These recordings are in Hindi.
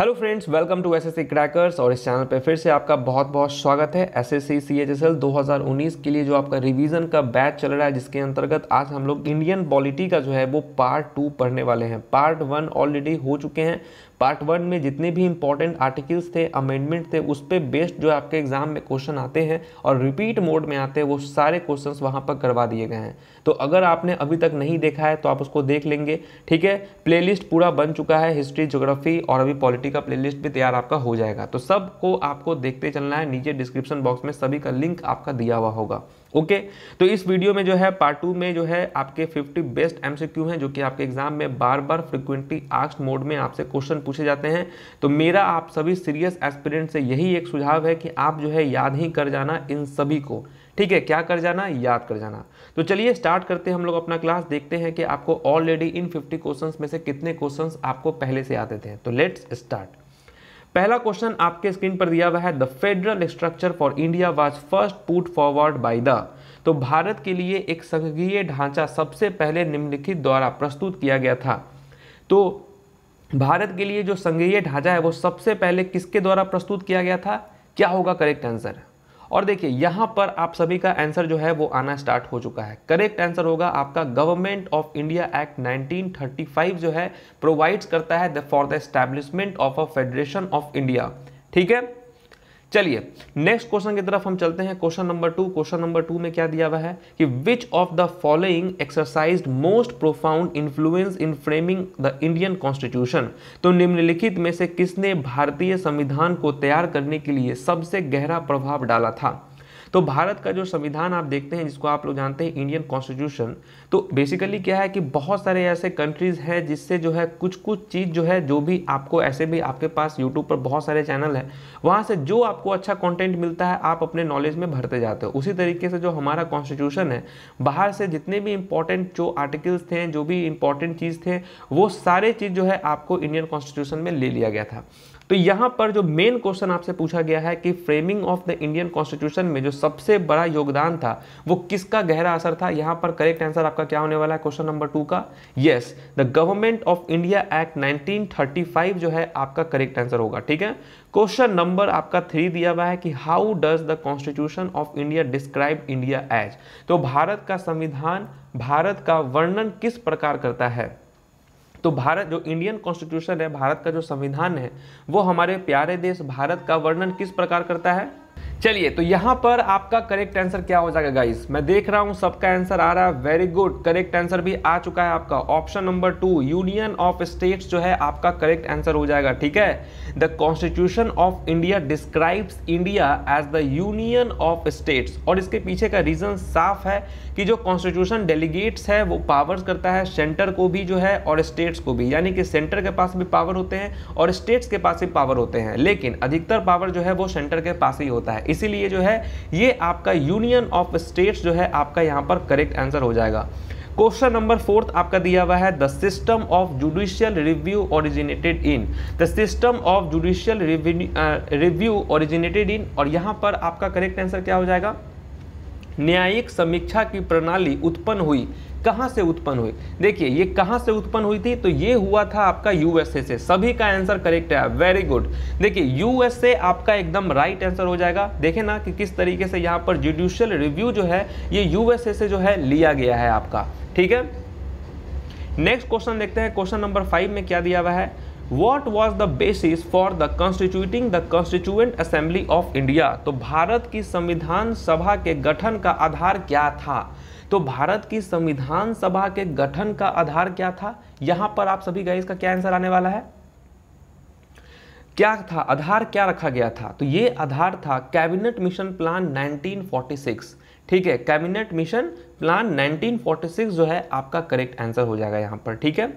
Hello friends welcome to SSC crackers और इस चैनल पे फिर से आपका बहुत बहुत स्वागत है एसएससी सीएचएसएल 2019 के लिए जो आपका रिवीजन का बैच चल रहा है जिसके अंतर्गत आज हम लोग इंडियन पॉलिटी का जो है वो पार्ट टू पढ़ने वाले हैं पार्ट वन ऑलरेडी हो चुके हैं पार्ट वन में जितने भी इंपॉर्टेंट आर्टिकल्स थे अमेंडमेंट थे उस पर बेस्ड जो आपके एग्जाम में क्वेश्चन आते हैं और रिपीट मोड में आते हैं वो सारे क्वेश्चंस वहाँ पर करवा दिए गए हैं तो अगर आपने अभी तक नहीं देखा है तो आप उसको देख लेंगे ठीक है प्ले पूरा बन चुका है हिस्ट्री जोग्राफी और अभी पॉलिटी का प्लेलिस्ट भी तैयार आपका हो जाएगा तो सबको आपको देखते चलना है नीचे डिस्क्रिप्शन बॉक्स में सभी का लिंक आपका दिया हुआ होगा ओके तो इस वीडियो में जो है पार्ट टू में जो है आपके 50 बेस्ट एमसीक्यू हैं जो कि आपके एग्जाम में बार बार फ्रिक्वेंटली आक्स मोड में आपसे क्वेश्चन पूछे जाते हैं तो मेरा आप सभी सीरियस एस्पिरेंट से यही एक सुझाव है कि आप जो है याद ही कर जाना इन सभी को ठीक है क्या कर जाना याद कर जाना तो चलिए स्टार्ट करते हैं हम लोग अपना क्लास देखते हैं कि आपको ऑलरेडी इन फिफ्टी क्वेश्चन में से कितने क्वेश्चन आपको पहले से आते थे तो लेट्स स्टार्ट पहला क्वेश्चन आपके स्क्रीन पर दिया हुआ है the federal structure for India was first put forward by the तो भारत के लिए एक संघीय ढांचा सबसे पहले निम्नलिखित द्वारा प्रस्तुत किया गया था तो भारत के लिए जो संघीय ढांचा है वो सबसे पहले किसके द्वारा प्रस्तुत किया गया था क्या होगा करेक्ट आंसर और देखिए यहाँ पर आप सभी का आंसर जो है वो आना स्टार्ट हो चुका है करेक्ट आंसर होगा आपका गवर्नमेंट ऑफ इंडिया एक्ट 1935 जो है प्रोवाइड्स करता है for the establishment of a federation of India ठीक है चलिए नेक्स्ट क्वेश्चन की तरफ हम चलते हैं question number two question number two में क्या दिया हुआ है कि which of the following exercise most profound influence in framing the Indian constitution तो निम्नलिखित में से किसने भारतीय संविधान को तैयार करने के लिए सबसे गहरा प्रभाव डाला था तो भारत का जो संविधान आप देखते हैं जिसको आप लोग जानते हैं इंडियन कॉन्स्टिट्यूशन तो बेसिकली क्या है कि बहुत सारे ऐसे कंट्रीज़ हैं जिससे जो है कुछ कुछ चीज़ जो है जो भी आपको ऐसे भी आपके पास यूट्यूब पर बहुत सारे चैनल हैं वहाँ से जो आपको अच्छा कॉन्टेंट मिलता है आप अपने नॉलेज में भरते जाते हो उसी तरीके से जो हमारा कॉन्स्टिट्यूशन है बाहर से जितने भी इंपॉर्टेंट जो आर्टिकल्स थे जो भी इंपॉर्टेंट चीज़ थे वो सारे चीज़ जो है आपको इंडियन कॉन्स्टिट्यूशन में ले लिया गया था तो यहां पर जो मेन क्वेश्चन आपसे पूछा गया है कि framing of the Indian constitution में जो सबसे बड़ा योगदान था वो किसका गहरा असर था यहां पर करेक्ट आंसर आपका क्या होने वाला है क्वेश्चन नंबर टू का yes the government of India act nineteen जो है आपका करेक्ट आंसर होगा ठीक है क्वेश्चन नंबर आपका थ्री दिया हुआ है कि how does the constitution of India describe India as तो भारत का संविधान भारत का वर्णन किस प्रकार करता है तो भारत जो इंडियन कॉन्स्टिट्यूशन है भारत का जो संविधान है वो हमारे प्यारे देश भारत का वर्णन किस प्रकार करता है चलिए तो यहां पर आपका करेक्ट आंसर क्या हो जाएगा गाइस मैं देख रहा हूं सबका आंसर आ रहा है वेरी गुड करेक्ट आंसर भी आ चुका है आपका option number two union of states जो है आपका करेक्ट आंसर हो जाएगा ठीक है the constitution of India describes India as the union of states और इसके पीछे का रीजन साफ है कि जो कॉन्स्टिट्यूशन डेलीगेट्स है वो पावर्स करता है सेंटर को भी जो है और स्टेट्स को भी यानी कि सेंटर के पास भी पावर होते हैं और स्टेट्स के पास भी पावर होते हैं लेकिन अधिकतर पावर जो है वो सेंटर के पास ही होता है सकता है इसीलिए जो है ये आपका यूनियन ऑफ स्टेट्स जो है आपका यहाँ पर करेक्ट आंसर हो जाएगा क्वेश्चन नंबर फोर्थ आपका दिया हुआ है the system of judicial review originated in the system of judicial review originated in और यहाँ पर आपका करेक्ट आंसर क्या हो जाएगा न्यायिक समीक्षा की प्रणाली उत्पन्न हुई कहाँ से उत्पन्न हुई देखिए ये कहाँ से उत्पन्न हुई थी तो ये हुआ था आपका यूएसए से सभी का आंसर करेक्ट है वेरी गुड देखिए यूएसए आपका एकदम राइट आंसर हो जाएगा देखें ना कि किस तरीके से यहाँ पर जुडिशियल रिव्यू जो है ये यूएसए से जो है लिया गया है आपका ठीक है नेक्स्ट क्वेश्चन देखते हैं क्वेश्चन नंबर फाइव में क्या दिया हुआ है what was the basis for the constituting the constituent assembly of India तो भारत की संविधान सभा के गठन का आधार क्या था तो भारत की संविधान सभा के गठन का आधार क्या था यहां पर आप सभी गए इसका क्या आंसर आने वाला है क्या था आधार क्या रखा गया था तो ये आधार था कैबिनेट मिशन प्लान 1946 ठीक है कैबिनेट मिशन प्लान 1946 जो है आपका करेक्ट आंसर हो जाएगा यहां पर ठीक है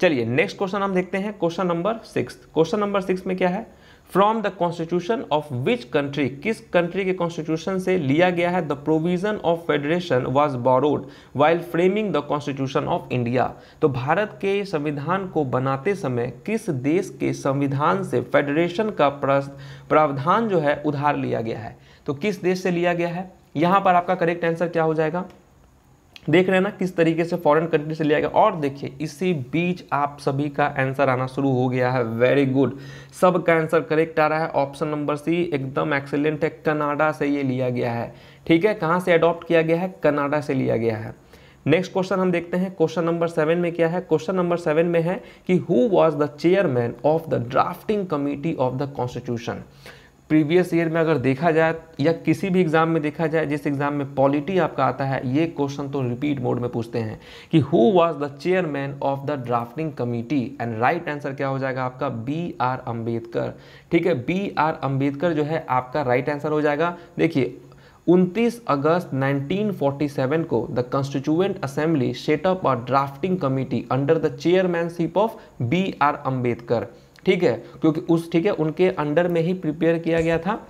चलिए नेक्स्ट क्वेश्चन हम देखते हैं question number six question number six में क्या है from the constitution of which country किस कंट्री के कॉन्स्टिट्यूशन से लिया गया है the provision of federation was borrowed while framing the constitution of India तो भारत के संविधान को बनाते समय किस देश के संविधान से फेडरेशन का प्रावधान जो है उधार लिया गया है तो किस देश से लिया गया है यहाँ पर आपका करेक्ट आंसर क्या हो जाएगा देख रहे हैं ना किस तरीके से फॉरेन कंट्री से लिया गया और देखिए इसी बीच आप सभी का आंसर आना शुरू हो गया है वेरी गुड सब का आंसर करेक्ट आ रहा है ऑप्शन नंबर सी एकदम एक्सेलेंट है कनाडा से ये लिया गया है ठीक है कहाँ से अडॉप्ट किया गया है कनाडा से लिया गया है नेक्स्ट क्वेश्चन हम देखते हैं क्वेश्चन नंबर सेवन में क्या है क्वेश्चन नंबर सेवन में है कि who was the chairman of the drafting committee of the constitution previous year में अगर देखा जाए या किसी भी एग्जाम में देखा जाए जिस एग्जाम में पॉलिटी आपका आता है ये क्वेश्चन तो रिपीट मोड में पूछते हैं कि who was the chairman of the drafting committee and right answer क्या हो जाएगा आपका बी आर अम्बेडकर ठीक है बी आर अम्बेडकर जो है आपका राइट right आंसर हो जाएगा देखिए 29 अगस्त 1947 को द कॉन्स्टिट्यूएंट असेंबली सेटअप और drafting committee under the chairmanship of B R Ambedkar ठीक है क्योंकि उस ठीक है उनके अंडर में ही प्रिपेयर किया गया था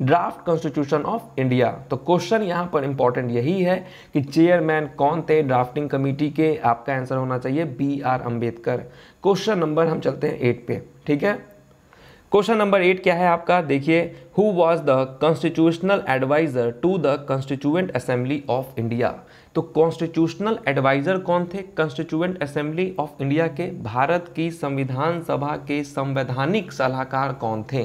ड्राफ्ट कॉन्स्टिट्यूशन ऑफ इंडिया तो क्वेश्चन यहां पर इंपॉर्टेंट यही है कि चेयरमैन कौन थे ड्राफ्टिंग कमेटी के आपका आंसर होना चाहिए B R Ambedkar question number हम चलते हैं एट पे ठीक है क्वेश्चन नंबर एट क्या है आपका देखिए who was the constitutional adviser to the constituent assembly of India तो कॉन्स्टिट्यूशनल एडवाइज़र कौन थे कॉन्स्टिट्यूएंट असेंबली ऑफ इंडिया के भारत की संविधान सभा के संवैधानिक सलाहकार कौन थे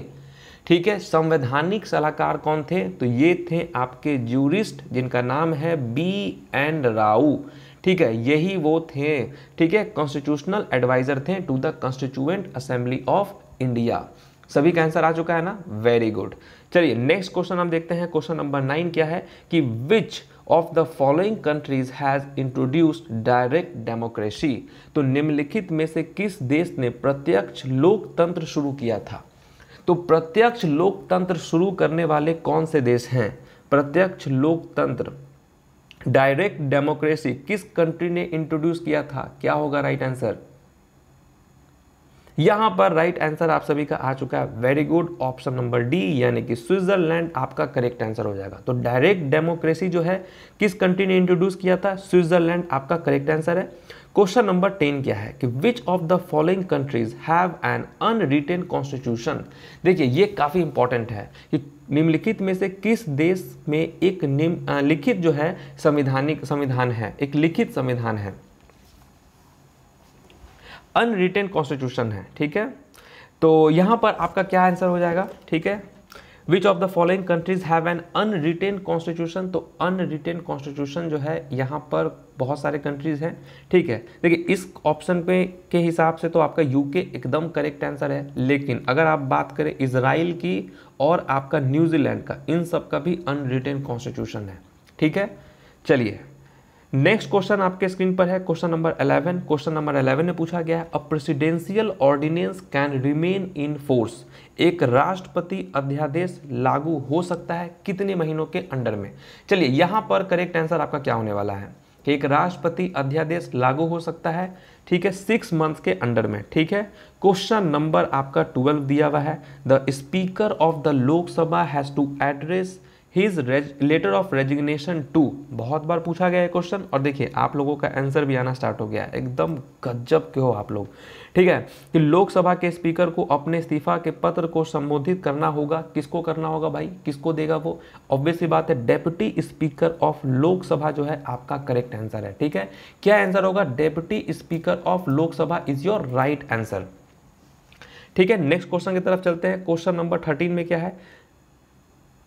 ठीक है संवैधानिक सलाहकार कौन थे तो ये थे आपके जूरिस्ट जिनका नाम है बी एन राउ ठीक है यही वो थे ठीक है कॉन्स्टिट्यूशनल एडवाइज़र थे to the constituent assembly of India सभी का आंसर आ चुका है ना वेरी गुड चलिए नेक्स्ट क्वेश्चन हम देखते हैं क्वेश्चन नंबर नाइन क्या है कि which of the following countries has introduced direct democracy तो निम्नलिखित में से किस देश ने प्रत्यक्ष लोकतंत्र शुरू किया था तो प्रत्यक्ष लोकतंत्र शुरू करने वाले कौन से देश हैं प्रत्यक्ष लोकतंत्र डायरेक्ट डेमोक्रेसी किस कंट्री ने इंट्रोड्यूस किया था क्या होगा राइट आंसर यहां पर राइट आंसर आप सभी का आ चुका है very good option number D यानी कि स्विट्जरलैंड आपका करेक्ट आंसर हो जाएगा तो डायरेक्ट डेमोक्रेसी जो है किस कंट्री ने इंट्रोड्यूस किया था स्विट्जरलैंड आपका करेक्ट आंसर है क्वेश्चन नंबर टेन क्या है कि which of the following countries have an unwritten constitution देखिए ये काफ़ी इंपॉर्टेंट है कि निम्नलिखित में से किस देश में एक निम्न लिखित जो है संविधानिक संविधान है एक लिखित संविधान है अनरिटेन कॉन्स्टिट्यूशन है ठीक है तो यहाँ पर आपका क्या आंसर हो जाएगा ठीक है which of the following countries have an unwritten constitution तो अनरिटेन कॉन्स्टिट्यूशन जो है यहाँ पर बहुत सारे कंट्रीज हैं ठीक है देखिए इस ऑप्शन पे के हिसाब से तो आपका यूके एकदम करेक्ट आंसर है लेकिन अगर आप बात करें इसराइल की और आपका न्यूजीलैंड का इन सब का भी अनरिटेन कॉन्स्टिट्यूशन है ठीक है चलिए नेक्स्ट क्वेश्चन आपके स्क्रीन पर है क्वेश्चन नंबर 11 क्वेश्चन नंबर 11 में पूछा गया है a presidential ordinance can remain in force एक राष्ट्रपति अध्यादेश लागू हो सकता है कितने महीनों के अंडर में चलिए यहाँ पर करेक्ट आंसर आपका क्या होने वाला है कि एक राष्ट्रपति अध्यादेश लागू हो सकता है ठीक है सिक्स मंथ के अंडर में ठीक है क्वेश्चन नंबर आपका ट्वेल्व दिया हुआ है the speaker of the Lok Sabha has to address his letter of resignation to बहुत बार पूछा गया है क्वेश्चन और देखिए आप लोगों का आंसर भी आना स्टार्ट हो गया है एकदम गजब के हो आप लोग ठीक है कि लोकसभा के स्पीकर को अपने इस्तीफा के पत्र को संबोधित करना होगा किसको करना होगा भाई किसको देगा वो ऑब्वियसली बात है डेप्यूटी स्पीकर ऑफ लोकसभा जो है आपका करेक्ट आंसर है ठीक है क्या आंसर होगा deputy speaker of Lok Sabha is your right answer ठीक है नेक्स्ट क्वेश्चन की तरफ चलते हैं क्वेश्चन नंबर थर्टीन में क्या है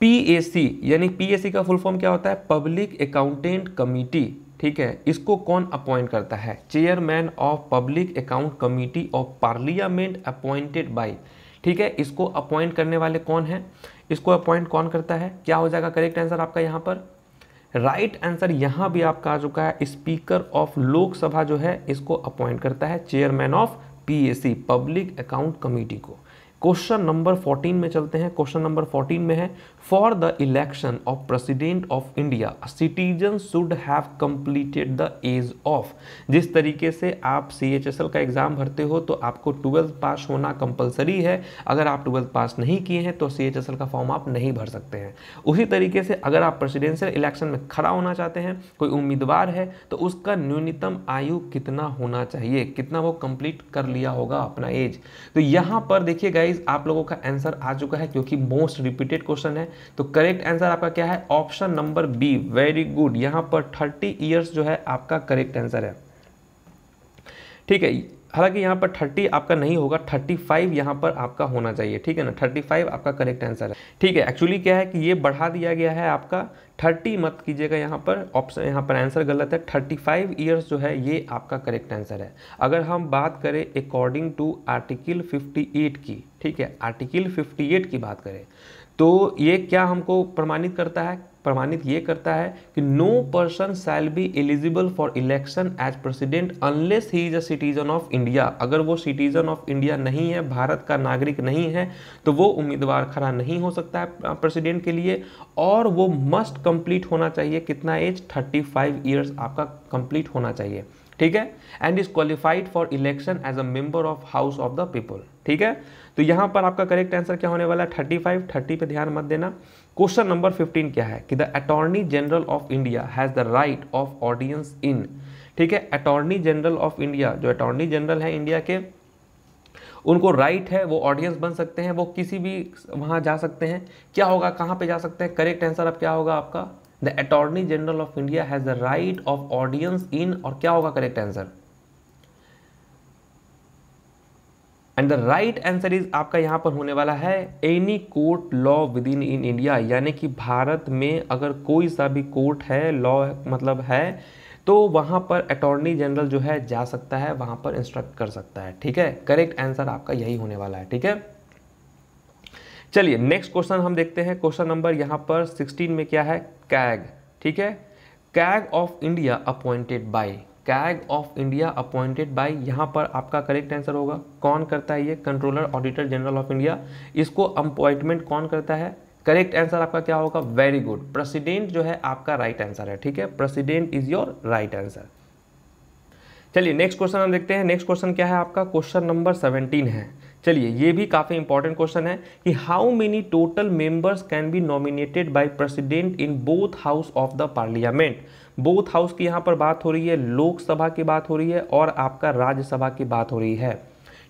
पीएसी यानी पीएसी का फुल फॉर्म क्या होता है पब्लिक अकाउंटेंट कमिटी ठीक है इसको कौन अपॉइंट करता है chairman of public account committee of parliament appointed by ठीक है इसको अपॉइंट करने वाले कौन है इसको अपॉइंट कौन करता है क्या हो जाएगा करेक्ट आंसर आपका यहाँ पर राइट right आंसर यहाँ भी आपका आ चुका है स्पीकर ऑफ लोकसभा जो है इसको अपॉइंट करता है chairman of PAC public account committee को क्वेश्चन नंबर 14 में चलते हैं क्वेश्चन नंबर 14 में है for the election of president of India citizen should have completed the age of जिस तरीके से आप सी एच एस एल का एग्ज़ाम भरते हो तो आपको ट्वेल्थ पास होना कंपलसरी है अगर आप ट्वेल्थ पास नहीं किए हैं तो सी एच एस एल का फॉर्म आप नहीं भर सकते हैं उसी तरीके से अगर आप प्रेसिडेंशियल इलेक्शन में खड़ा होना चाहते हैं कोई उम्मीदवार है तो उसका न्यूनतम आयु कितना होना चाहिए कितना वो कंप्लीट कर लिया होगा अपना एज तो यहाँ पर देखिए गाइज आप लोगों का आंसर आ चुका है क्योंकि मोस्ट रिपीटेड क्वेश्चन है तो करेक्ट आंसर आपका क्या है option number B very good यहां पर थर्टी ईयर्स जो है आपका करेक्ट आंसर है ठीक है हालांकि यहाँ पर 30 आपका नहीं होगा 35 फाइव यहाँ पर आपका होना चाहिए ठीक है ना 35 फाइव आपका करेक्ट आंसर है ठीक है एक्चुअली क्या है कि ये बढ़ा दिया गया है आपका 30 मत कीजिएगा यहाँ पर ऑप्शन यहाँ पर आंसर गलत है 35 फाइव ईयर्स जो है ये आपका करेक्ट आंसर है अगर हम बात करें अकॉर्डिंग टू आर्टिकल 58 की ठीक है आर्टिकल 58 की बात करें तो ये क्या हमको प्रमाणित करता है प्रमाणित ये करता है कि no person shall be eligible for election as president unless he is a citizen of India अगर वो सिटीजन ऑफ इंडिया नहीं है भारत का नागरिक नहीं है तो वो उम्मीदवार खड़ा नहीं हो सकता है प्रेसिडेंट के लिए और वो मस्ट कंप्लीट होना चाहिए कितना एज 35 फाइव ईयर्स आपका कंप्लीट होना चाहिए ठीक है and is qualified for election as a member of house of the people ठीक है तो यहां पर आपका करेक्ट आंसर क्या होने वाला है थर्टी फाइव थर्टी पे ध्यान मत देना क्वेश्चन नंबर 15 क्या है कि the attorney general of India has the right of audience in ठीक है अटॉर्नी जनरल ऑफ इंडिया जो अटॉर्नी जनरल है इंडिया के उनको राइट right है वो ऑडियंस बन सकते हैं वो किसी भी वहां जा सकते हैं क्या होगा कहां पे जा सकते हैं करेक्ट आंसर अब क्या होगा आपका the attorney general of India has the right of audience in और क्या होगा correct answer and the right answer is आपका यहां पर होने वाला है any court law within in India यानी कि भारत में अगर कोई सा भी कोर्ट है लॉ मतलब है तो वहां पर अटॉर्नी जनरल जो है जा सकता है वहां पर इंस्ट्रक्ट कर सकता है ठीक है करेक्ट आंसर आपका यही होने वाला है ठीक है चलिए नेक्स्ट क्वेश्चन हम देखते हैं क्वेश्चन नंबर यहां पर सिक्सटीन में क्या है कैग ठीक है CAG of India appointed by CAG of India appointed by यहां पर आपका करेक्ट आंसर होगा कौन करता है ये controller auditor general of India इसको अपॉइंटमेंट कौन करता है करेक्ट आंसर आपका क्या होगा वेरी गुड प्रेसिडेंट जो है आपका राइट right आंसर है ठीक है president is your right answer चलिए नेक्स्ट क्वेश्चन हम देखते हैं नेक्स्ट क्वेश्चन क्या है आपका क्वेश्चन नंबर सेवेंटीन है चलिए ये भी काफ़ी इंपॉर्टेंट क्वेश्चन है कि how many total members can be nominated by president in both house of the parliament both house की यहाँ पर बात हो रही है लोकसभा की बात हो रही है और आपका राज्यसभा की बात हो रही है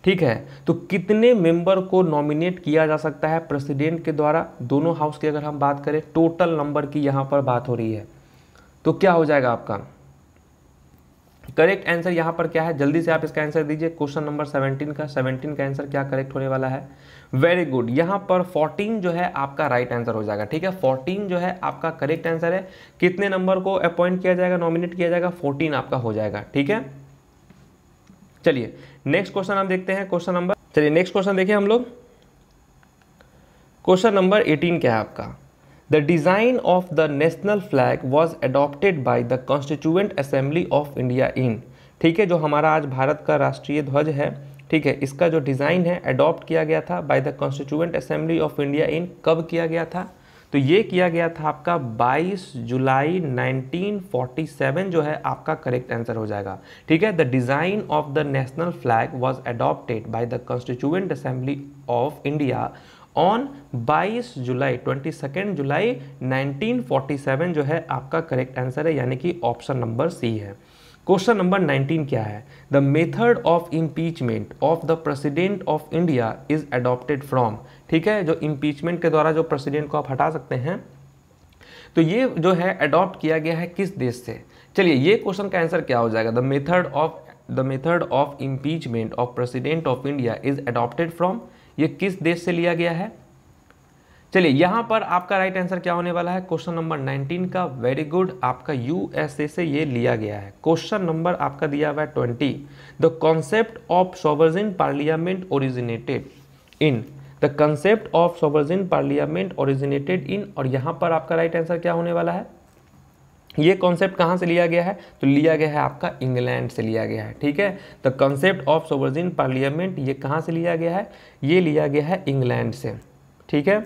ठीक है तो कितने मेंबर को नॉमिनेट किया जा सकता है प्रेसिडेंट के द्वारा दोनों हाउस की अगर हम बात करें टोटल नंबर की यहाँ पर बात हो रही है तो क्या हो जाएगा आपका करेक्ट आंसर यहां पर क्या है जल्दी से आप इसका आंसर दीजिए क्वेश्चन नंबर 17 का 17 का आंसर क्या करेक्ट होने वाला है वेरी गुड यहां पर 14 जो है आपका राइट right आंसर हो जाएगा ठीक है 14 जो है आपका करेक्ट आंसर है कितने नंबर को अपॉइंट किया जाएगा नॉमिनेट किया जाएगा 14 आपका हो जाएगा ठीक है चलिए नेक्स्ट क्वेश्चन हम देखते हैं क्वेश्चन नंबर चलिए नेक्स्ट क्वेश्चन देखिए हम लोग क्वेश्चन नंबर एटीन क्या है आपका The design of the national flag was adopted by the Constituent Assembly of India in ठीक है जो हमारा आज भारत का राष्ट्रीय ध्वज है ठीक है इसका जो डिज़ाइन है अडॉप्ट किया गया था by the constituent assembly of India in कब किया गया था तो ये किया गया था आपका 22 जुलाई 1947 जो है आपका करेक्ट आंसर हो जाएगा ठीक है the design of the national flag was adopted by the constituent assembly of India on 22 July 22 July 1947 जो है आपका करेक्ट आंसर है यानी कि ऑप्शन नंबर सी है क्वेश्चन नंबर 19 क्या है the method of impeachment of the president of India is adopted from ठीक है जो इम्पीचमेंट के द्वारा जो प्रेसिडेंट को आप हटा सकते हैं तो ये जो है अडॉप्ट किया गया है किस देश से चलिए ये क्वेश्चन का आंसर क्या हो जाएगा the method of the method of impeachment of president of India is adopted from ये किस देश से लिया गया है चलिए यहां पर आपका राइट आंसर क्या होने वाला है क्वेश्चन नंबर 19 का वेरी गुड आपका यूएसए से ये लिया गया है क्वेश्चन नंबर आपका दिया हुआ है 20 the concept of sovereign parliament originated in the concept of sovereign parliament originated in और यहां पर आपका राइट आंसर क्या होने वाला है ये कॉन्सेप्ट कहाँ से लिया गया है तो लिया गया है आपका इंग्लैंड से लिया गया है ठीक है the concept of sovereign parliament ये कहाँ से लिया गया है ये लिया गया है इंग्लैंड से ठीक है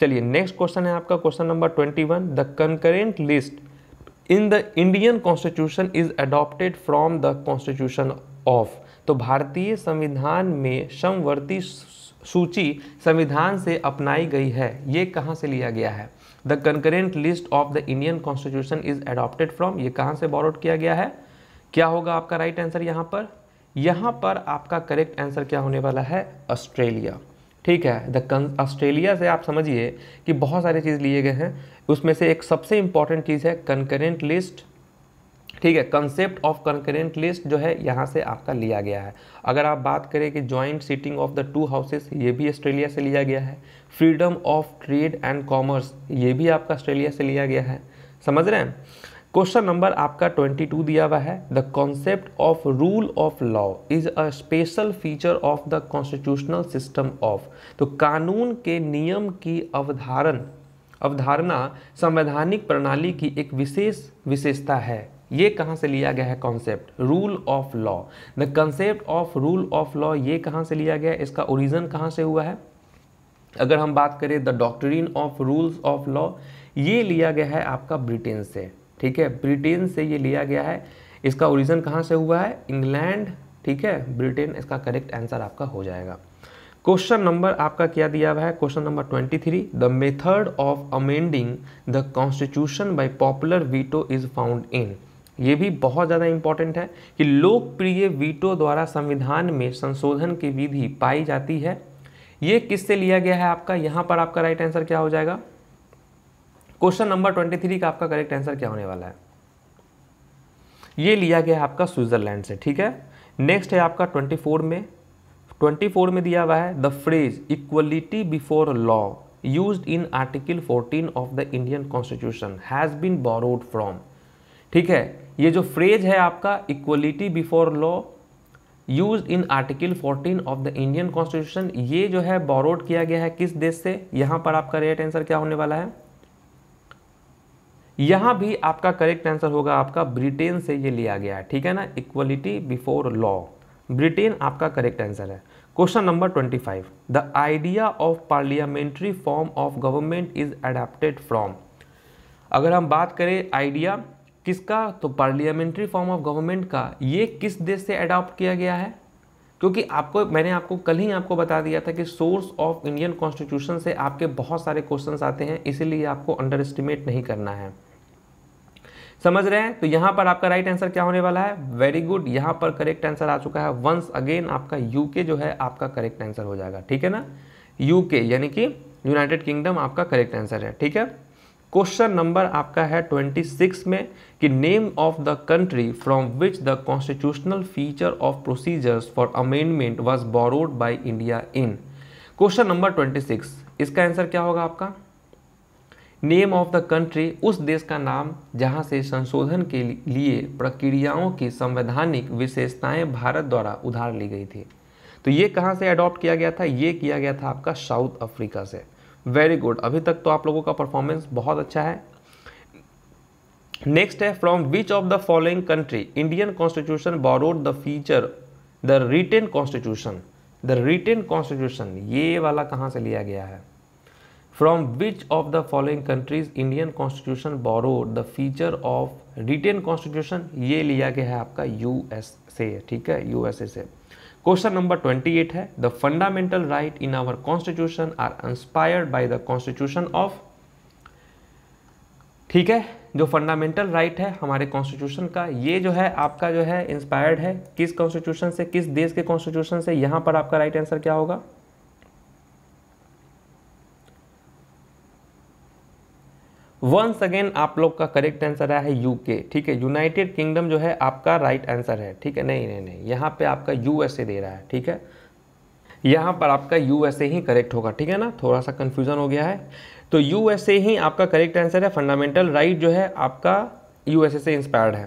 चलिए नेक्स्ट क्वेश्चन है आपका question number twenty one the concurrent list in the Indian constitution is adopted from the constitution of तो भारतीय संविधान में समवर्ती सूची संविधान से अपनाई गई है ये कहाँ से लिया गया है the concurrent list of the Indian constitution is adopted from ये कहाँ से बॉरआउट किया गया है क्या होगा आपका राइट आंसर यहाँ पर यहाँ पर आपका करेक्ट आंसर क्या होने वाला है ऑस्ट्रेलिया ठीक है द ऑस्ट्रेलिया से आप समझिए कि बहुत सारे चीज़ लिए गए हैं उसमें से एक सबसे इंपॉर्टेंट चीज़ है कंकरेंट लिस्ट ठीक है कंसेप्ट ऑफ कंकरेंट लिस्ट जो है यहाँ से आपका लिया गया है अगर आप बात करें कि joint sitting of the two houses ये भी ऑस्ट्रेलिया से लिया गया है freedom of trade and commerce ये भी आपका ऑस्ट्रेलिया से लिया गया है समझ रहे हैं क्वेश्चन नंबर आपका 22 दिया हुआ है the concept of rule of law is a special feature of the constitutional system of तो कानून के नियम की अवधारण अवधारणा संवैधानिक प्रणाली की एक विशेष विशेषता है ये कहाँ से लिया गया है concept rule of law the concept of rule of law ये कहाँ से लिया गया है इसका ओरिजन कहाँ से हुआ है अगर हम बात करें the doctrine of rules of law ये लिया गया है आपका ब्रिटेन से ठीक है ब्रिटेन से ये लिया गया है इसका ओरिजन कहाँ से हुआ है इंग्लैंड ठीक है ब्रिटेन इसका करेक्ट आंसर आपका हो जाएगा क्वेश्चन नंबर आपका क्या दिया हुआ है question number twenty three the method of amending the constitution by popular veto is found in ये भी बहुत ज़्यादा इम्पॉर्टेंट है कि लोकप्रिय वीटो द्वारा संविधान में संशोधन की विधि पाई जाती है ये किससे लिया गया है आपका यहाँ पर आपका राइट आंसर क्या हो जाएगा क्वेश्चन नंबर ट्वेंटी थ्री का आपका करेक्ट आंसर क्या होने वाला है ये लिया गया है आपका स्विट्जरलैंड से ठीक है नेक्स्ट है आपका ट्वेंटी फोर में ट्वेंटी फोर में दिया हुआ है the phrase equality before law use in article fourteen of the Indian constitution has been borrowed from ठीक है ये जो फ्रेज है आपका equality before law use in article 14 of the Indian constitution ये जो है बोरोड किया गया है किस देश से यहां पर आपका रेट आंसर क्या होने वाला है यहां भी आपका करेक्ट आंसर होगा आपका ब्रिटेन से ये लिया गया है ठीक है ना इक्वलिटी बिफोर लॉ ब्रिटेन आपका करेक्ट आंसर है question number 25 the idea of parliamentary form of government is adapted from अगर हम बात करें आइडिया किसका तो पार्लियामेंट्री फॉर्म ऑफ गवर्नमेंट का ये किस देश से अडॉप्ट किया गया है क्योंकि आपको मैंने आपको कल ही आपको बता दिया था कि सोर्स ऑफ इंडियन कॉन्स्टिट्यूशन से आपके बहुत सारे क्वेश्चन आते हैं इसीलिए आपको अंडर एस्टिमेट नहीं करना है समझ रहे हैं तो यहां पर आपका राइट आंसर क्या होने वाला है वेरी गुड यहां पर करेक्ट आंसर आ चुका है वंस अगेन आपका यूके जो है आपका करेक्ट आंसर हो जाएगा ठीक है ना यूके यानी कि यूनाइटेड किंगडम आपका करेक्ट आंसर है ठीक है क्वेश्चन नंबर आपका है 26 में कि name of the country from which the constitutional feature of procedures for amendment was borrowed by India in question number 26 इसका आंसर क्या होगा आपका नेम ऑफ द कंट्री उस देश का नाम जहां से संशोधन के लिए प्रक्रियाओं की संवैधानिक विशेषताएं भारत द्वारा उधार ली गई थी तो ये कहाँ से अडॉप्ट किया गया था ये किया गया था आपका साउथ अफ्रीका से वेरी गुड अभी तक तो आप लोगों का परफॉर्मेंस बहुत अच्छा है नेक्स्ट है from which of the following country Indian constitution borrowed the feature the written constitution the written constitution ये वाला कहाँ से लिया गया है from which of the following countries Indian constitution borrowed the feature of written constitution ये लिया गया है आपका से ठीक है यूएसए से क्वेश्चन नंबर 28 है the fundamental right in our constitution are inspired by the constitution of ठीक है जो फंडामेंटल राइट right है हमारे कॉन्स्टिट्यूशन का ये जो है आपका जो है इंस्पायर्ड है किस कॉन्स्टिट्यूशन से किस देश के कॉन्स्टिट्यूशन से यहां पर आपका राइट right आंसर क्या होगा वंस अगेन आप लोग का करेक्ट आंसर आया है यूके ठीक है यूनाइटेड किंगडम जो है आपका राइट right आंसर है ठीक है नहीं नहीं नहीं यहाँ पे आपका यूएसए दे रहा है ठीक है यहाँ पर आपका यूएसए ही करेक्ट होगा ठीक है ना थोड़ा सा कन्फ्यूज़न हो गया है तो यूएसए ही आपका करेक्ट आंसर है फंडामेंटल राइट right जो है आपका यूएसए से इंस्पायर्ड है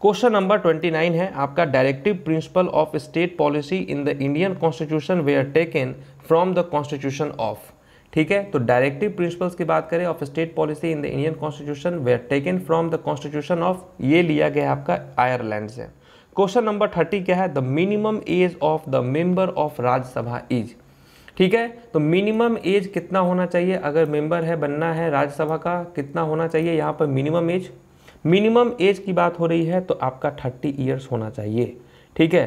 क्वेश्चन नंबर ट्वेंटी नाइन है आपका directive principle of state policy in the Indian constitution they are taken from the constitution of ठीक है तो डायरेक्टिव प्रिंसिपल्स की बात करें of state policy in the Indian constitution they taken from the constitution of ये लिया गया आपका आयरलैंड से क्वेश्चन नंबर थर्टी क्या है the minimum age of the member of Rajya Sabha is ठीक है तो मिनिमम एज कितना होना चाहिए अगर मेंबर है बनना है राज्यसभा का कितना होना चाहिए यहाँ पर मिनिमम एज मिनिमम एज की बात हो रही है तो आपका थर्टी ईयर्स होना चाहिए ठीक है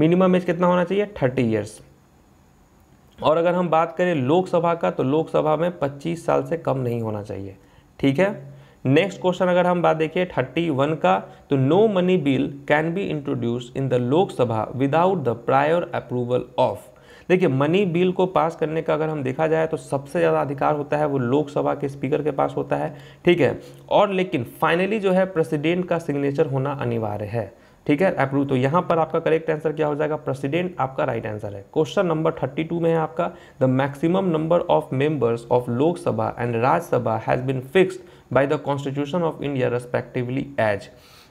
मिनिमम एज कितना होना चाहिए थर्टी ईयर्स और अगर हम बात करें लोकसभा का तो लोकसभा में 25 साल से कम नहीं होना चाहिए ठीक है नेक्स्ट क्वेश्चन अगर हम बात देखिए थर्टी वन का तो no money bill can be introduce in the Lok Sabha without the prior approval of देखिए मनी बिल को पास करने का अगर हम देखा जाए तो सबसे ज़्यादा अधिकार होता है वो लोकसभा के स्पीकर के पास होता है ठीक है और लेकिन फाइनली जो है प्रेसिडेंट का सिग्नेचर होना अनिवार्य है ठीक है अप्रूव तो यहां पर आपका करेक्ट आंसर क्या हो जाएगा प्रेसिडेंट आपका राइट right आंसर है क्वेश्चन नंबर 32 में है आपका the maximum number of members of Lok Sabha and Rajya Sabha has been fixed by the constitution of India respectively as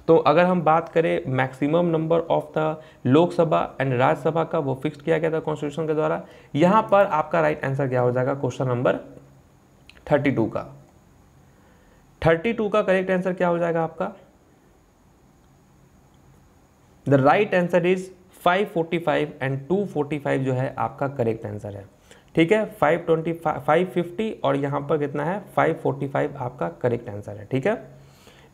तो अगर हम बात करें maximum number of the Lok Sabha and Rajya Sabha का वो फिक्स किया गया था कॉन्स्टिट्यूशन के द्वारा यहां पर आपका राइट right आंसर क्या हो जाएगा क्वेश्चन नंबर 32 का 32 का करेक्ट आंसर क्या हो जाएगा आपका the right answer is 545 and 245 जो है आपका करेक्ट आंसर है ठीक है 525 550 और यहाँ पर कितना है 545 आपका करेक्ट आंसर है ठीक है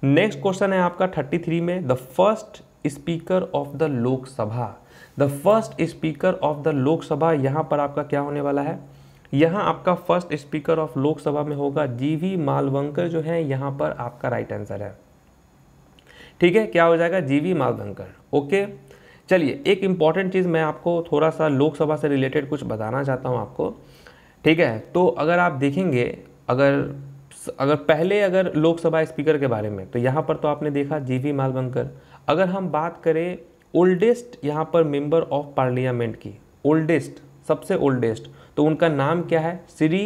नेक्स्ट क्वेश्चन है आपका 33 में the first speaker of the Lok Sabha the first speaker of the Lok Sabha यहाँ पर आपका क्या होने वाला है यहाँ आपका फर्स्ट स्पीकर ऑफ लोकसभा में होगा जीवी मालवंकर जो है यहाँ पर आपका राइट right आंसर है ठीक है क्या हो जाएगा जीवी मालधनकर ओके चलिए एक इम्पॉर्टेंट चीज़ मैं आपको थोड़ा सा लोकसभा से रिलेटेड कुछ बताना चाहता हूँ आपको ठीक है तो अगर आप देखेंगे अगर अगर पहले अगर लोकसभा स्पीकर के बारे में तो यहाँ पर तो आपने देखा जी वी मालवंकर अगर हम बात करें ओल्डेस्ट यहाँ पर मेंबर ऑफ पार्लियामेंट की ओल्डेस्ट सबसे ओल्डेस्ट तो उनका नाम क्या है श्री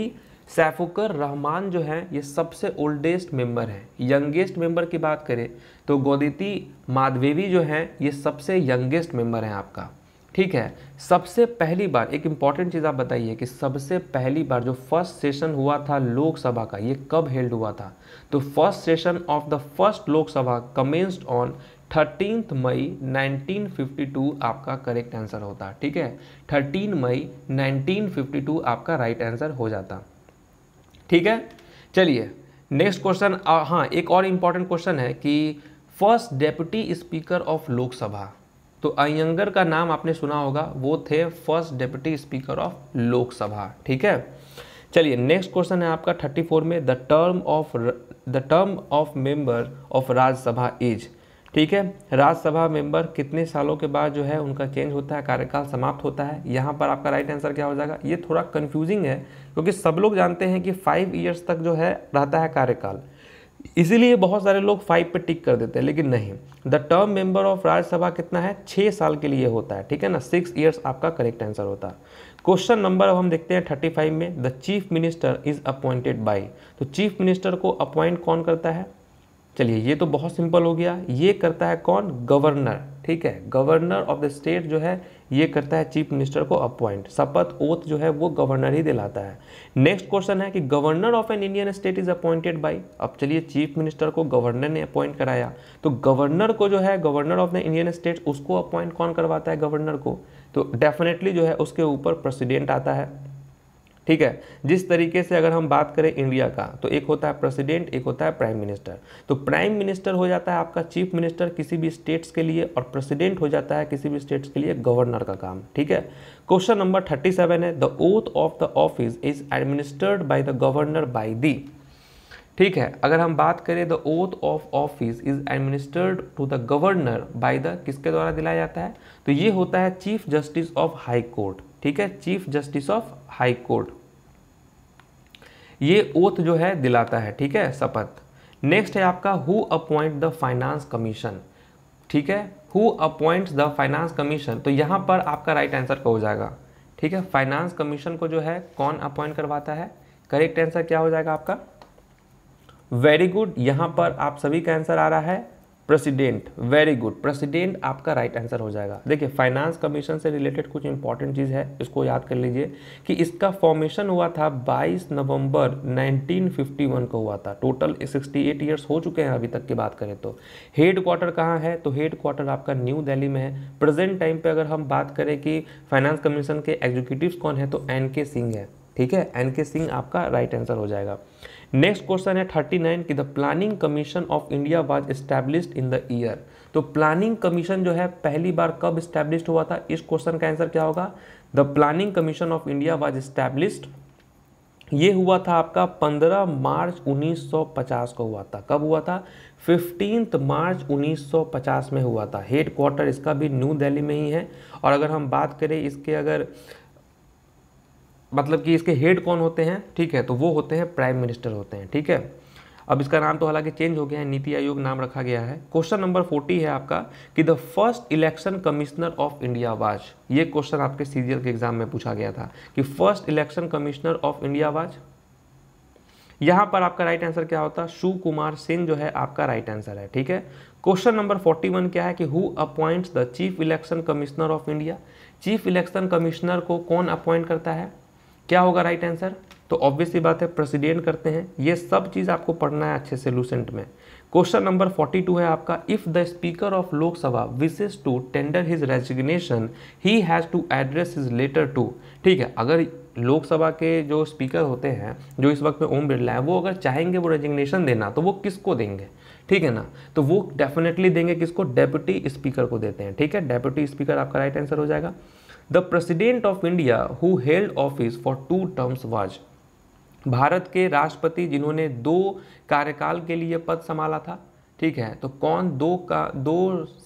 सैफुकर रहमान जो हैं ये सबसे ओल्डेस्ट मेंबर हैं यंगेस्ट मेंबर की बात करें तो गोदिति माधवेवी जो हैं ये सबसे यंगेस्ट मेंबर हैं आपका ठीक है सबसे पहली बार एक इम्पॉर्टेंट चीज़ आप बताइए कि सबसे पहली बार जो फर्स्ट सेशन हुआ था लोकसभा का ये कब हेल्ड हुआ था तो first session of the first Lok Sabha commenced on thirteen May 1952 आपका करेक्ट आंसर होता ठीक है थर्टीन मई 1952 आपका राइट right आंसर हो जाता ठीक है चलिए नेक्स्ट क्वेश्चन हाँ एक और इम्पॉर्टेंट क्वेश्चन है कि first deputy speaker of Lok Sabha तो अयंगर का नाम आपने सुना होगा वो थे first deputy speaker of Lok Sabha ठीक है चलिए नेक्स्ट क्वेश्चन है आपका 34 में the term of the term of member of Rajya Sabha is ठीक है राज्यसभा मेंबर कितने सालों के बाद जो है उनका चेंज होता है कार्यकाल समाप्त होता है यहाँ पर आपका राइट आंसर क्या हो जाएगा ये थोड़ा कन्फ्यूजिंग है क्योंकि सब लोग जानते हैं कि फाइव ईयर्स तक जो है रहता है कार्यकाल इसीलिए बहुत सारे लोग फाइव पे टिक कर देते हैं लेकिन नहीं the term member of Rajya Sabha कितना है छः साल के लिए होता है ठीक है ना सिक्स ईयर्स आपका करेक्ट आंसर होता है क्वेश्चन नंबर अब हम देखते हैं थर्टी फाइव में the chief minister is appointed by तो चीफ मिनिस्टर को अपॉइंट कौन करता है चलिए ये तो बहुत सिंपल हो गया ये करता है कौन गवर्नर ठीक है गवर्नर ऑफ द स्टेट जो है ये करता है चीफ मिनिस्टर को अपॉइंट शपथ ओथ जो है वो गवर्नर ही दिलाता है नेक्स्ट क्वेश्चन है कि governor of an Indian state is appointed by अब चलिए चीफ मिनिस्टर को गवर्नर ने अपॉइंट कराया तो गवर्नर को जो है governor of the Indian state उसको अपॉइंट कौन करवाता है गवर्नर को तो डेफिनेटली जो है उसके ऊपर प्रेसिडेंट आता है ठीक है जिस तरीके से अगर हम बात करें इंडिया का तो एक होता है प्रेसिडेंट एक होता है प्राइम मिनिस्टर तो प्राइम मिनिस्टर हो जाता है आपका चीफ मिनिस्टर किसी भी स्टेट्स के लिए और प्रेसिडेंट हो जाता है किसी भी स्टेट्स के लिए गवर्नर का काम ठीक है क्वेश्चन नंबर थर्टी सेवन है the oath of the office is administered by the governor by the ठीक है अगर हम बात करें the oath of office is administered to the governor by the किसके द्वारा दिलाया जाता है तो ये होता है chief justice of high court ठीक है chief justice of high court ये ओथ जो है दिलाता है ठीक है शपथ नेक्स्ट है आपका who appoint the finance commission ठीक है who appoints the finance commission तो यहाँ पर आपका राइट right आंसर क्या हो जाएगा ठीक है फाइनेंस कमीशन को जो है कौन अपॉइंट करवाता है करेक्ट आंसर क्या हो जाएगा आपका वेरी गुड यहाँ पर आप सभी का आंसर आ रहा है प्रेसिडेंट वेरी गुड प्रेसिडेंट आपका राइट right आंसर हो जाएगा देखिए फाइनेंस कमीशन से रिलेटेड कुछ इंपॉर्टेंट चीज़ है इसको याद कर लीजिए कि इसका फॉर्मेशन हुआ था 22 नवंबर 1951 को हुआ था टोटल 68 इयर्स हो चुके हैं अभी तक की बात करें तो हेड क्वार्टर कहाँ है तो हेड क्वार्टर आपका न्यू दिल्ली में है प्रेजेंट टाइम पर अगर हम बात करें कि फाइनेंस कमीशन के एग्जीक्यूटिव कौन है तो एन के सिंह है ठीक है एन के सिंह आपका राइट right आंसर हो जाएगा नेक्स्ट क्वेश्चन है थर्टी नाइन की the planning commission of India was established in the year तो प्लानिंग कमीशन जो है पहली बार कब इस्टेब्लिश्ड हुआ था इस क्वेश्चन का आंसर क्या होगा the planning commission of India was established ये हुआ था आपका 15 मार्च 1950 को हुआ था कब हुआ था 15 मार्च 1950 में हुआ था हेड क्वार्टर इसका भी न्यू दिल्ली में ही है और अगर हम बात करें इसके अगर मतलब कि इसके हेड कौन होते हैं ठीक है तो वो होते हैं प्राइम मिनिस्टर होते हैं ठीक है अब इसका नाम तो हालांकि चेंज हो गया है नीति आयोग नाम रखा गया है क्वेश्चन नंबर फोर्टी है आपका कि the first election commissioner of India was ये क्वेश्चन आपके सीजीएल के एग्जाम में पूछा गया था कि first election commissioner of India was यहाँ पर आपका राइट आंसर क्या होता है शु कुमार सिंह जो है आपका राइट आंसर है ठीक है क्वेश्चन नंबर फोर्टी वन क्या है कि who appoints the chief election commissioner of India chief election commissioner को कौन अपॉइंट करता है क्या होगा राइट आंसर तो ऑब्वियसली बात है प्रेसिडेंट करते हैं ये सब चीज़ आपको पढ़ना है अच्छे से लूसेंट में क्वेश्चन नंबर 42 है आपका if the speaker of Lok Sabha wishes to tender his resignation he has to address his letter to ठीक है अगर लोकसभा के जो स्पीकर होते हैं जो इस वक्त में ओम बिरला है वो अगर चाहेंगे वो रेजिग्नेशन देना तो वो किसको देंगे ठीक है ना तो वो डेफिनेटली देंगे किसको डेप्यूटी स्पीकर को देते हैं ठीक है डेप्यूटी स्पीकर आपका राइट आंसर हो जाएगा the president of India who held office for two terms was Bharat के राष्ट्रपति जिन्होंने दो कार्यकाल के लिए पद संभाला था ठीक है तो कौन दो का दो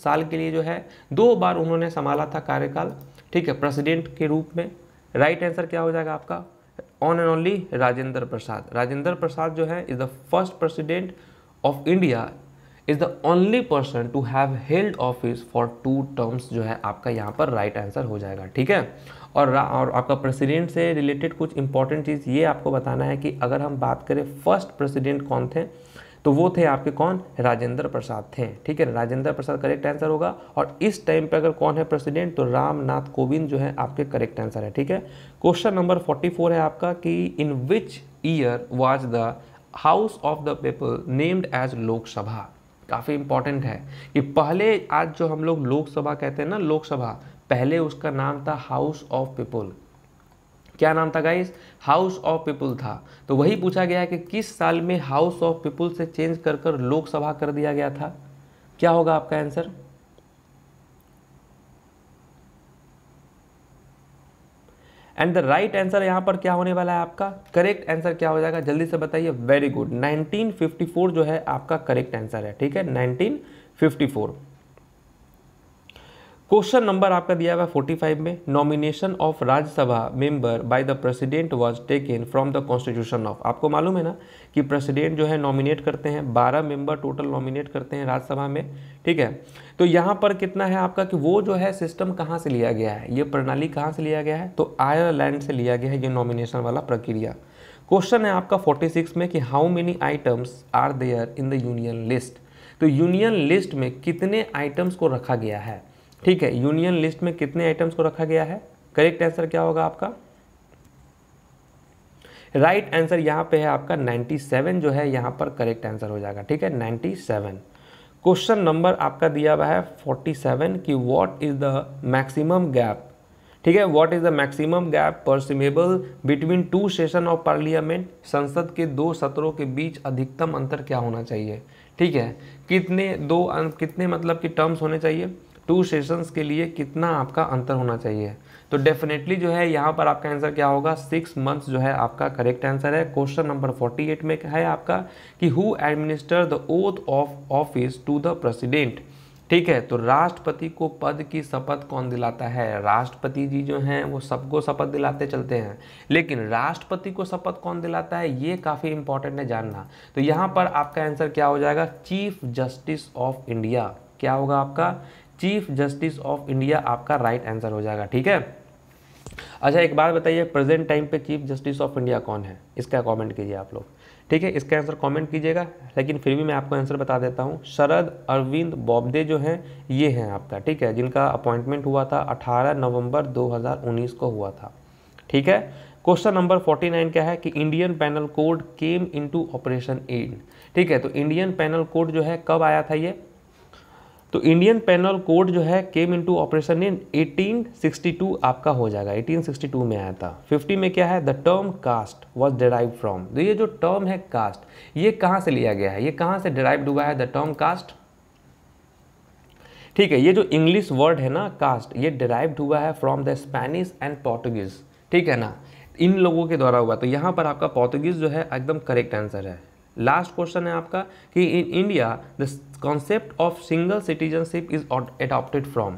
साल के लिए जो है दो बार उन्होंने संभाला था कार्यकाल ठीक है प्रेसिडेंट के रूप में राइट right आंसर क्या हो जाएगा आपका one and only Rajendra Prasad Rajendra Prasad जो है is the first president of India is the only person to have held office for two terms जो है आपका यहाँ पर राइट right आंसर हो जाएगा ठीक है और और आपका प्रेसिडेंट से रिलेटेड कुछ इंपॉर्टेंट चीज़ ये आपको बताना है कि अगर हम बात करें फर्स्ट प्रेसिडेंट कौन थे तो वो थे आपके कौन राजेंद्र प्रसाद थे ठीक है राजेंद्र प्रसाद करेक्ट आंसर होगा और इस टाइम पे अगर कौन है प्रेसिडेंट तो रामनाथ कोविंद जो है आपके करेक्ट आंसर है ठीक है क्वेश्चन नंबर 44 है आपका कि in which year was the house of the people named as Lok Sabha काफ़ी इंपॉर्टेंट है कि पहले आज जो हम लोग लोकसभा कहते हैं ना लोकसभा पहले उसका नाम था हाउस ऑफ पीपुल क्या नाम था गाइस हाउस ऑफ पीपुल था तो वही पूछा गया कि किस साल में हाउस ऑफ पीपुल से चेंज कर कर लोकसभा कर दिया गया था क्या होगा आपका answer and the right answer यहाँ पर क्या होने वाला है आपका करेक्ट आंसर क्या हो जाएगा जल्दी से बताइए वेरी गुड 1954 जो है आपका करेक्ट आंसर है ठीक है 1954 क्वेश्चन नंबर आपका दिया हुआ फोर्टी फाइव में nomination of Rajya Sabha member by the president was taken from the constitution of आपको मालूम है ना कि प्रेसिडेंट जो है नॉमिनेट करते हैं बारह मेंबर टोटल नॉमिनेट करते हैं राज्यसभा में ठीक है तो यहाँ पर कितना है आपका कि वो जो है सिस्टम कहाँ से लिया गया है ये प्रणाली कहाँ से लिया गया है तो आयरलैंड से लिया गया है ये नॉमिनेशन वाला प्रक्रिया क्वेश्चन है आपका फोर्टी में कि how many items are there in the union list तो यूनियन लिस्ट में कितने आइटम्स को रखा गया है तो। ठीक है यूनियन लिस्ट में कितने आइटम्स को रखा गया है करेक्ट आंसर क्या होगा आपका राइट right आंसर यहां पे है आपका 97 जो है यहां पर करेक्ट आंसर हो जाएगा ठीक है 97 क्वेश्चन नंबर आपका दिया हुआ है 47 कि what is the maximum gap ठीक है what is the maximum gap permissible between two session of parliament संसद के दो सत्रों के बीच अधिकतम अंतर क्या होना चाहिए ठीक है कितने दो अं, कितने मतलब कि टर्म्स होने चाहिए टू सेशंस के लिए कितना आपका अंतर होना चाहिए तो डेफिनेटली जो है यहाँ पर आपका आंसर क्या होगा सिक्स मंथ्स जो है आपका करेक्ट आंसर है क्वेश्चन नंबर फोर्टी एट में है आपका कि who administer the oath of office to the president ठीक है तो राष्ट्रपति को पद की शपथ कौन दिलाता है राष्ट्रपति जी जो हैं वो सबको शपथ दिलाते चलते हैं लेकिन राष्ट्रपति को शपथ कौन दिलाता है ये काफ़ी इंपॉर्टेंट है जानना तो यहाँ पर आपका आंसर क्या हो जाएगा चीफ जस्टिस ऑफ इंडिया क्या होगा आपका चीफ जस्टिस ऑफ इंडिया आपका राइट आंसर हो जाएगा ठीक है अच्छा एक बात बताइए प्रेजेंट टाइम पे चीफ जस्टिस ऑफ इंडिया कौन है इसका कमेंट कीजिए आप लोग ठीक है इसका आंसर कमेंट कीजिएगा लेकिन फिर भी मैं आपको आंसर बता देता हूँ शरद अरविंद बॉबडे जो हैं ये हैं आपका ठीक है जिनका अपॉइंटमेंट हुआ था 18 नवंबर 2019 को हुआ था ठीक है क्वेश्चन नंबर 49 क्या है कि Indian penal code came into operation एड ठीक है तो इंडियन पैनल कोड जो है कब आया था ये तो इंडियन पेनल कोड जो है केम इनटू ऑपरेशन इन 1862 आपका हो जाएगा 1862 में आया था 50 में क्या है the term caste was derive from तो ये जो टर्म है कास्ट ये कहाँ से लिया गया है ये कहाँ से डिराइव हुआ है द टर्म कास्ट ठीक है ये जो इंग्लिश वर्ड है ना कास्ट ये डिराइव हुआ है from the Spanish and Portuguese ठीक है ना इन लोगों के द्वारा हुआ तो यहाँ पर आपका पोर्तुगीज़ जो है एकदम करेक्ट आंसर है लास्ट क्वेश्चन है आपका कि in India the concept of single citizenship is adopted from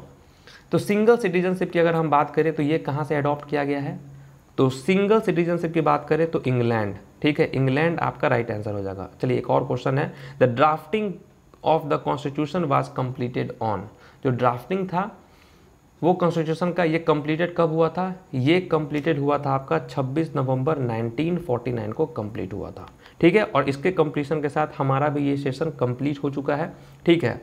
तो सिंगल सिटीजनशिप की अगर हम बात करें तो ये कहाँ से अडॉप्ट किया गया है तो सिंगल सिटीजनशिप की बात करें तो इंग्लैंड ठीक है इंग्लैंड आपका राइट right आंसर हो जाएगा चलिए एक और क्वेश्चन है the drafting of the constitution was completed on जो ड्राफ्टिंग था वो कॉन्स्टिट्यूशन का ये कंप्लीटेड कब हुआ था ये कंप्लीटेड हुआ था आपका 26 नवंबर 1949 को कंप्लीट हुआ था ठीक है और इसके कंप्लीशन के साथ हमारा भी ये सेशन कंप्लीट हो चुका है ठीक है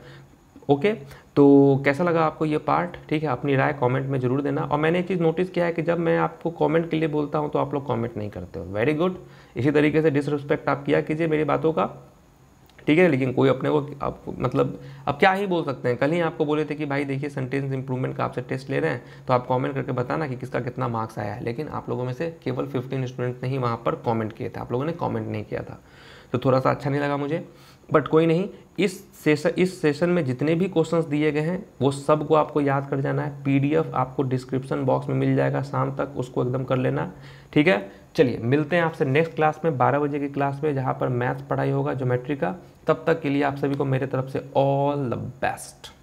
ओके तो कैसा लगा आपको ये पार्ट ठीक है अपनी राय कमेंट में जरूर देना और मैंने एक चीज़ नोटिस किया है कि जब मैं आपको कमेंट के लिए बोलता हूँ तो आप लोग कमेंट नहीं करते हो वेरी गुड इसी तरीके से डिसरिस्पेक्ट आप किया कीजिए मेरी बातों का ठीक है लेकिन कोई अपने को आपको मतलब अब क्या ही बोल सकते हैं कल ही आपको बोले थे कि भाई देखिए सेंटेंस इंप्रूवमेंट का आपसे टेस्ट ले रहे हैं तो आप कमेंट करके बताना कि किसका कितना मार्क्स आया है लेकिन आप लोगों में से केवल 15 स्टूडेंट ने ही वहाँ पर कमेंट किए थे आप लोगों ने कमेंट नहीं किया था तो थोड़ा सा अच्छा नहीं लगा मुझे बट कोई नहीं इस सेशन इस सेशन में जितने भी क्वेश्चन दिए गए हैं वो सब को आपको याद कर जाना है पी आपको डिस्क्रिप्शन बॉक्स में मिल जाएगा शाम तक उसको एकदम कर लेना ठीक है चलिए मिलते हैं आपसे नेक्स्ट क्लास में बारह बजे की क्लास में जहाँ पर मैथ्स पढ़ाई होगा ज्योमेट्री का तब तक के लिए आप सभी को मेरे तरफ से ऑल द बेस्ट